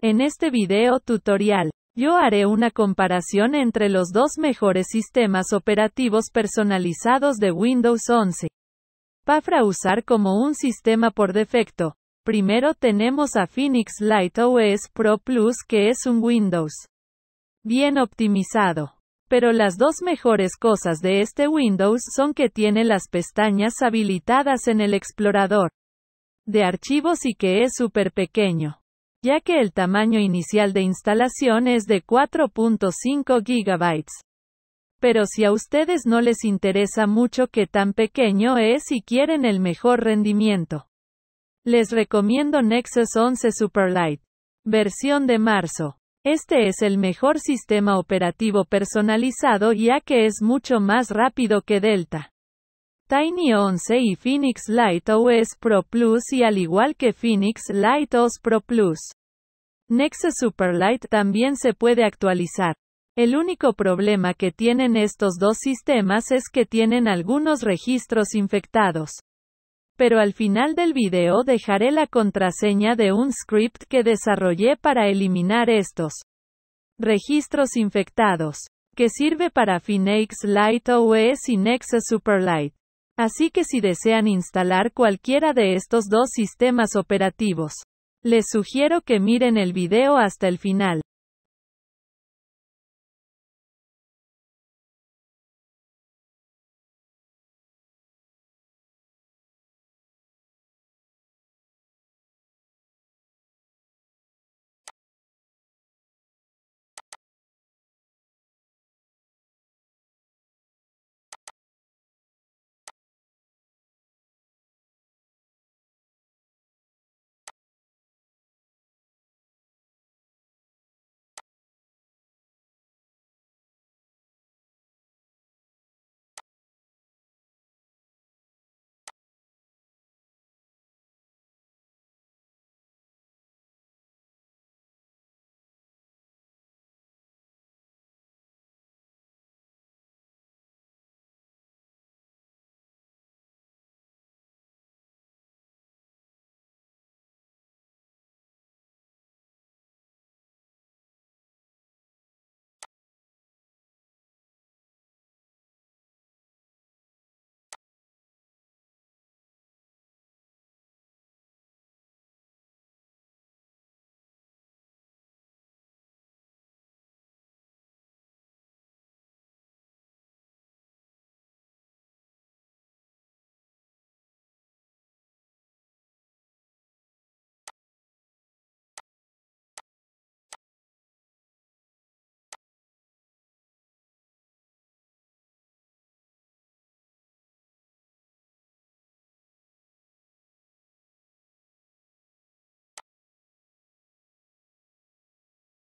En este video tutorial, yo haré una comparación entre los dos mejores sistemas operativos personalizados de Windows 11. Para usar como un sistema por defecto, primero tenemos a Phoenix Lite OS Pro Plus que es un Windows bien optimizado. Pero las dos mejores cosas de este Windows son que tiene las pestañas habilitadas en el explorador de archivos y que es súper pequeño ya que el tamaño inicial de instalación es de 4.5 GB. Pero si a ustedes no les interesa mucho que tan pequeño es y quieren el mejor rendimiento, les recomiendo Nexus 11 Superlight. Versión de marzo. Este es el mejor sistema operativo personalizado ya que es mucho más rápido que Delta. Tiny 11 y Phoenix Light OS Pro Plus y al igual que Phoenix Light OS Pro Plus, Nexus Superlight también se puede actualizar. El único problema que tienen estos dos sistemas es que tienen algunos registros infectados. Pero al final del video dejaré la contraseña de un script que desarrollé para eliminar estos registros infectados, que sirve para Phoenix Light OS y Nexus Superlight. Así que si desean instalar cualquiera de estos dos sistemas operativos, les sugiero que miren el video hasta el final.